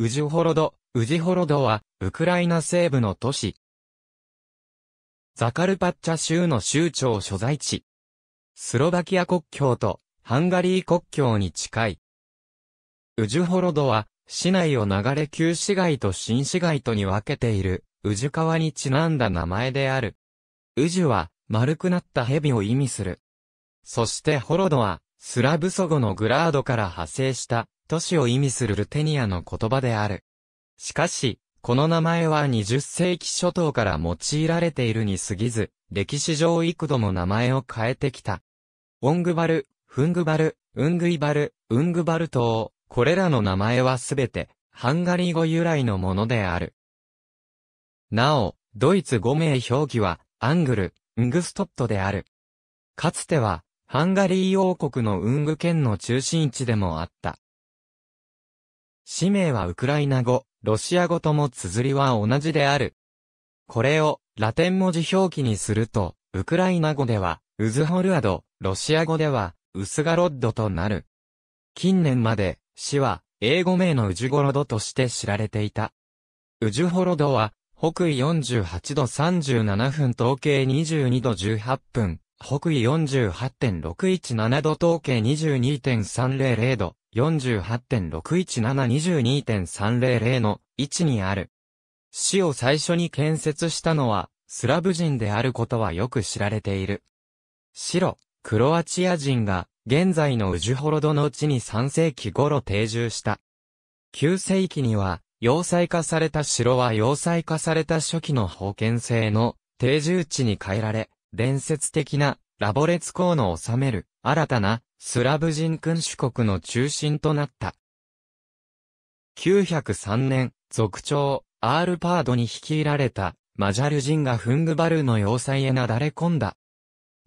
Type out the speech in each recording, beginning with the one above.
ウジホロド、ウジホロドは、ウクライナ西部の都市。ザカルパッチャ州の州庁所在地。スロバキア国境と、ハンガリー国境に近い。ウジホロドは、市内を流れ旧市街と新市街とに分けている、ウジ川にちなんだ名前である。ウジは、丸くなった蛇を意味する。そしてホロドは、スラブソ語のグラードから派生した、都市を意味するルテニアの言葉である。しかし、この名前は20世紀初頭から用いられているに過ぎず、歴史上幾度も名前を変えてきた。オングバル、フングバル、ウングイバル、ウングバル島、これらの名前はすべて、ハンガリー語由来のものである。なお、ドイツ5名表記は、アングル、ングストットである。かつては、ハンガリー王国のウング県の中心地でもあった。氏名はウクライナ語、ロシア語とも綴りは同じである。これをラテン文字表記にすると、ウクライナ語では、ウズホルアド、ロシア語では、ウスガロッドとなる。近年まで、市は、英語名のウジュゴロドとして知られていた。ウジュホロドは、北緯48度37分統計22度18分、北緯48.617度統計22.300度、48.61722.300の位置にある。市を最初に建設したのは、スラブ人であることはよく知られている。白、クロアチア人が、現在のウジュホロドのうちに3世紀頃定住した。9世紀には、要塞化された城は要塞化された初期の封建制の定住地に変えられ、伝説的なラボレツ公の治める新たなスラブ人君主国の中心となった。903年、族長、アールパードに率いられた、マジャル人がフングバルの要塞へなだれ込んだ。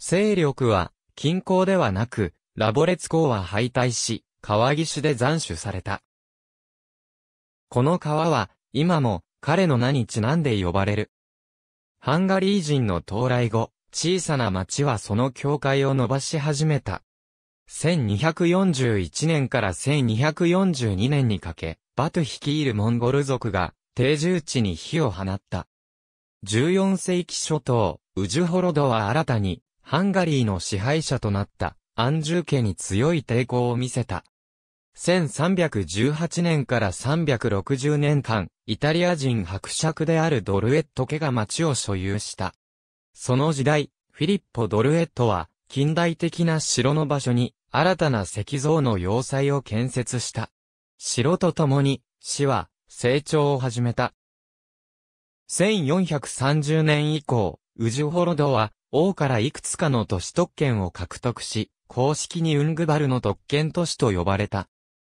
勢力は、近郊ではなく、ラボレツ港は敗退し、川岸で斬首された。この川は、今も、彼の名にちなんで呼ばれる。ハンガリー人の到来後、小さな町はその境界を伸ばし始めた。1241年から1242年にかけ、バト率いるモンゴル族が定住地に火を放った。14世紀初頭、ウジュホロドは新たにハンガリーの支配者となったアンジュ家に強い抵抗を見せた。1318年から360年間、イタリア人伯爵であるドルエット家が町を所有した。その時代、フィリッポ・ドルエットは、近代的な城の場所に、新たな石像の要塞を建設した。城と共に、市は、成長を始めた。1430年以降、ウジホロドは、王からいくつかの都市特権を獲得し、公式にウングバルの特権都市と呼ばれた。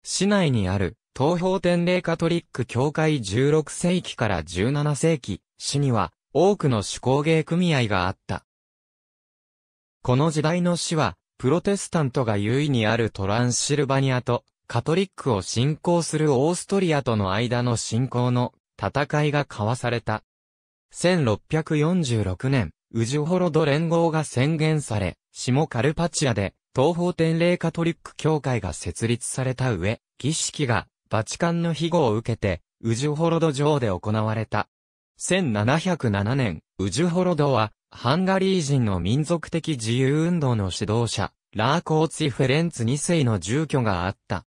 市内にある、東方天霊カトリック教会16世紀から17世紀、市には多くの手工芸組合があった。この時代の市は、プロテスタントが優位にあるトランシルバニアと、カトリックを信仰するオーストリアとの間の信仰の戦いが交わされた。1646年、ウジュホロド連合が宣言され、下カルパチアで東方天霊カトリック教会が設立された上、儀式がバチカンの庇護を受けて、ウジュホロド城で行われた。1707年、ウジュホロドはハンガリー人の民族的自由運動の指導者、ラーコーツィ・フェレンツ2世の住居があった。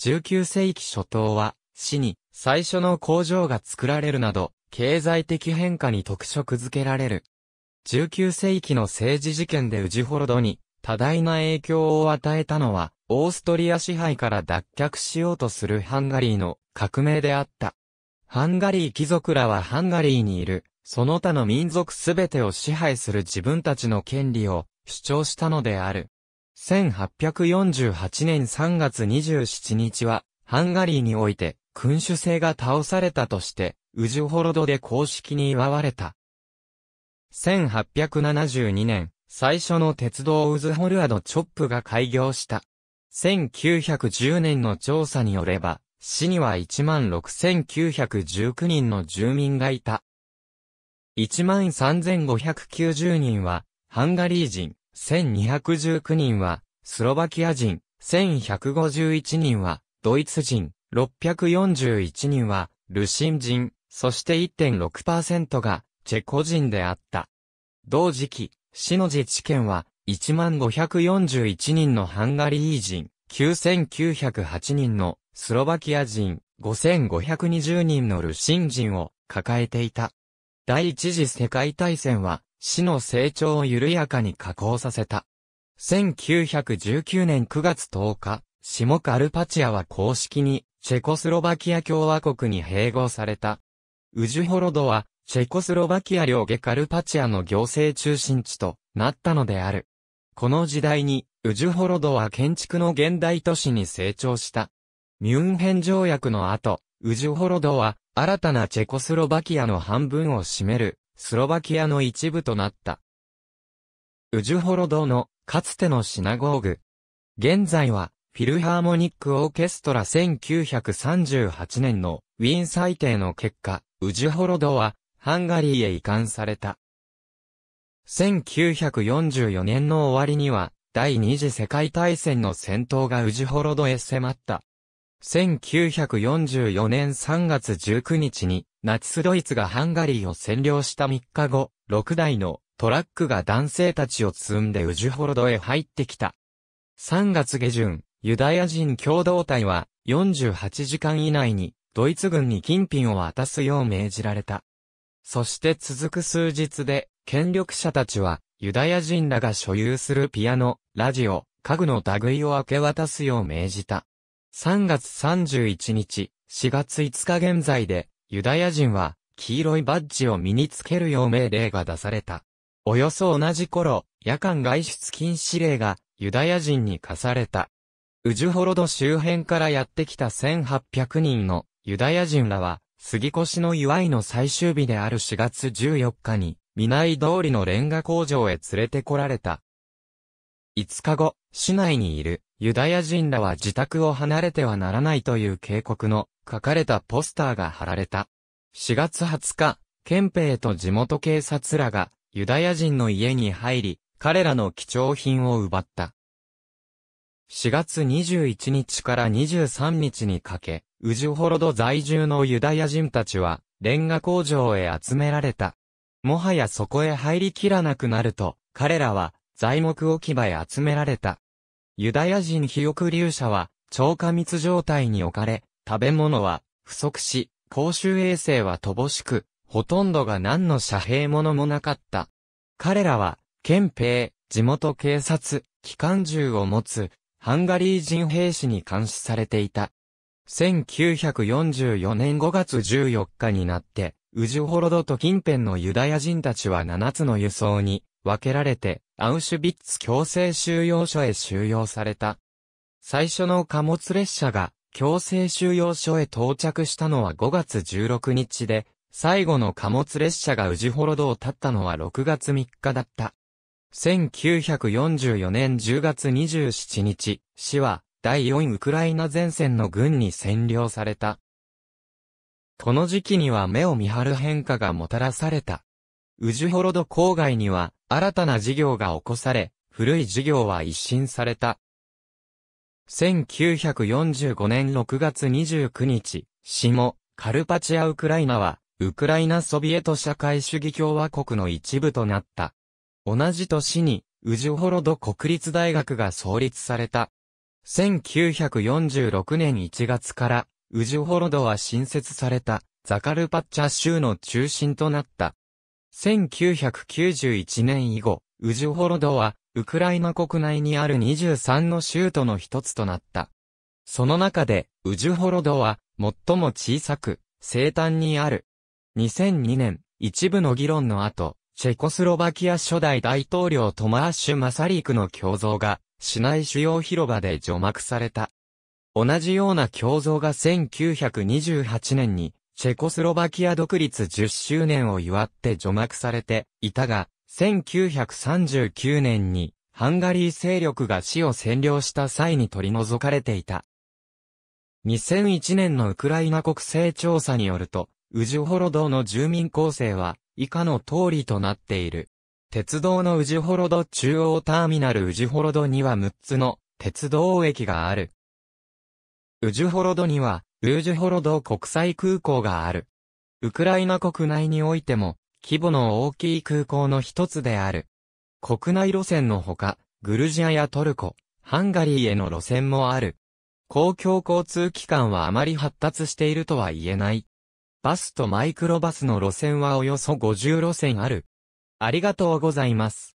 19世紀初頭は、市に最初の工場が作られるなど、経済的変化に特色づけられる。19世紀の政治事件でウジホロドに多大な影響を与えたのは、オーストリア支配から脱却しようとするハンガリーの革命であった。ハンガリー貴族らはハンガリーにいるその他の民族すべてを支配する自分たちの権利を主張したのである。1848年3月27日は、ハンガリーにおいて、君主制が倒されたとして、ウジュホロドで公式に祝われた。1872年、最初の鉄道ウズホルアドチョップが開業した。1910年の調査によれば、市には16,919人の住民がいた。13,590人は、ハンガリー人、1219人は、スロバキア人、1151人は、ドイツ人、641人は、ルシン人、そして1.6%が、チェコ人であった。同時期、シの自治権は、1541人のハンガリー人、9908人のスロバキア人、5520人のルシン人を抱えていた。第一次世界大戦は、市の成長を緩やかに加工させた。1919年9月10日、下カルパチアは公式に、チェコスロバキア共和国に併合された。ウジュホロドは、チェコスロバキア領ゲカルパチアの行政中心地となったのである。この時代に、ウジュホロドは建築の現代都市に成長した。ミュンヘン条約の後、ウジホロドは、新たなチェコスロバキアの半分を占める、スロバキアの一部となった。ウジホロドの、かつてのシナゴーグ。現在は、フィルハーモニックオーケストラ1938年のウィーン裁定の結果、ウジホロドはハンガリーへ移管された。1944年の終わりには第二次世界大戦の戦闘がウジホロドへ迫った。1944年3月19日に、ナチスドイツがハンガリーを占領した3日後、6台のトラックが男性たちを積んでウジホロドへ入ってきた。3月下旬、ユダヤ人共同体は48時間以内にドイツ軍に金品を渡すよう命じられた。そして続く数日で、権力者たちはユダヤ人らが所有するピアノ、ラジオ、家具の類を明け渡すよう命じた。3月31日、4月5日現在で、ユダヤ人は、黄色いバッジを身につけるよう命令が出された。およそ同じ頃、夜間外出禁止令が、ユダヤ人に課された。ウジュホロド周辺からやってきた1800人のユダヤ人らは、杉越の祝いの最終日である4月14日に、南通りのレンガ工場へ連れてこられた。5日後、市内にいるユダヤ人らは自宅を離れてはならないという警告の書かれたポスターが貼られた。4月20日、憲兵と地元警察らがユダヤ人の家に入り、彼らの貴重品を奪った。4月21日から23日にかけ、ウジホロド在住のユダヤ人たちは、レンガ工場へ集められた。もはやそこへ入りきらなくなると、彼らは材木置き場へ集められた。ユダヤ人肥沃流者は、超過密状態に置かれ、食べ物は不足し、公衆衛生は乏しく、ほとんどが何の遮蔽物もなかった。彼らは、憲兵、地元警察、機関銃を持つ、ハンガリー人兵士に監視されていた。1944年5月14日になって、ウジホロドと近辺のユダヤ人たちは7つの輸送に分けられて、アウシュビッツ強制収容所へ収容された。最初の貨物列車が強制収容所へ到着したのは5月16日で、最後の貨物列車が宇治ロドを立ったのは6月3日だった。1944年10月27日、市は第4ウクライナ前線の軍に占領された。この時期には目を見張る変化がもたらされた。ウジホロド郊外には新たな事業が起こされ、古い事業は一新された。1945年6月29日、下、カルパチア・ウクライナは、ウクライナソビエト社会主義共和国の一部となった。同じ年に、ウジホロド国立大学が創立された。1946年1月から、ウジホロドは新設された、ザカルパッチャ州の中心となった。1991年以後、ウジュホロドは、ウクライナ国内にある23の州都の一つとなった。その中で、ウジュホロドは、最も小さく、西端にある。2002年、一部の議論の後、チェコスロバキア初代大統領トマーシュ・マサリークの胸像が、市内主要広場で除幕された。同じような胸像が1928年に、チェコスロバキア独立10周年を祝って除幕されていたが、1939年にハンガリー勢力が市を占領した際に取り除かれていた。2001年のウクライナ国勢調査によると、ウジュホロドの住民構成は以下の通りとなっている。鉄道のウジホロド中央ターミナルウジホロドには6つの鉄道駅がある。ウジホロドにはルージュホロド国際空港がある。ウクライナ国内においても、規模の大きい空港の一つである。国内路線のほか、グルジアやトルコ、ハンガリーへの路線もある。公共交通機関はあまり発達しているとは言えない。バスとマイクロバスの路線はおよそ50路線ある。ありがとうございます。